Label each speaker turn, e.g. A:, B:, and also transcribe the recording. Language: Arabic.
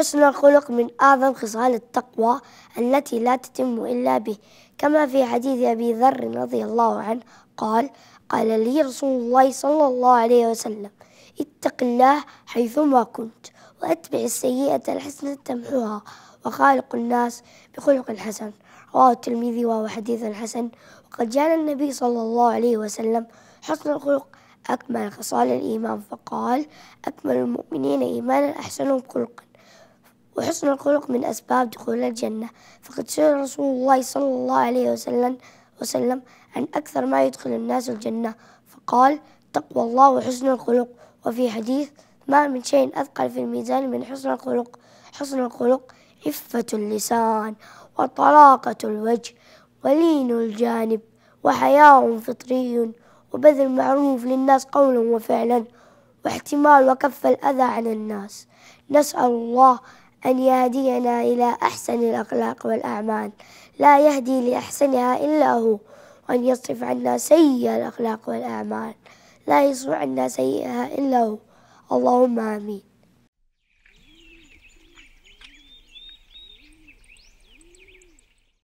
A: حسن الخلق من أعظم خصال التقوى التي لا تتم إلا به كما في حديث أبي ذر رضي الله عنه قال قال لي رسول الله صلى الله عليه وسلم اتق الله حيثما كنت وأتبع السيئة الحسنة تمحوها وخالق الناس بخلق حسن رواه الترمذي وهو حديث حسن وقد جعل النبي صلى الله عليه وسلم حسن الخلق أكمل خصال الإيمان فقال أكمل المؤمنين إيمانا أحسنهم خلقا وحسن الخلق من أسباب دخول الجنة فقد سئل رسول الله صلى الله عليه وسلم وسلم عن أكثر ما يدخل الناس الجنة فقال تقوى الله وحسن الخلق وفي حديث ما من شيء أثقل في الميزان من حسن الخلق حسن الخلق عفة اللسان وطلاقة الوجه ولين الجانب وحياء فطري وبذل معروف للناس قولا وفعلا واحتمال وكف الأذى عن الناس نسأل الله أن يهدينا إلى أحسن الأخلاق والأعمال لا يهدي لأحسنها إلا هو وأن يصرف عنا سيء الأخلاق والأعمال لا يصرف عنا سيئها إلا هو اللهم آمين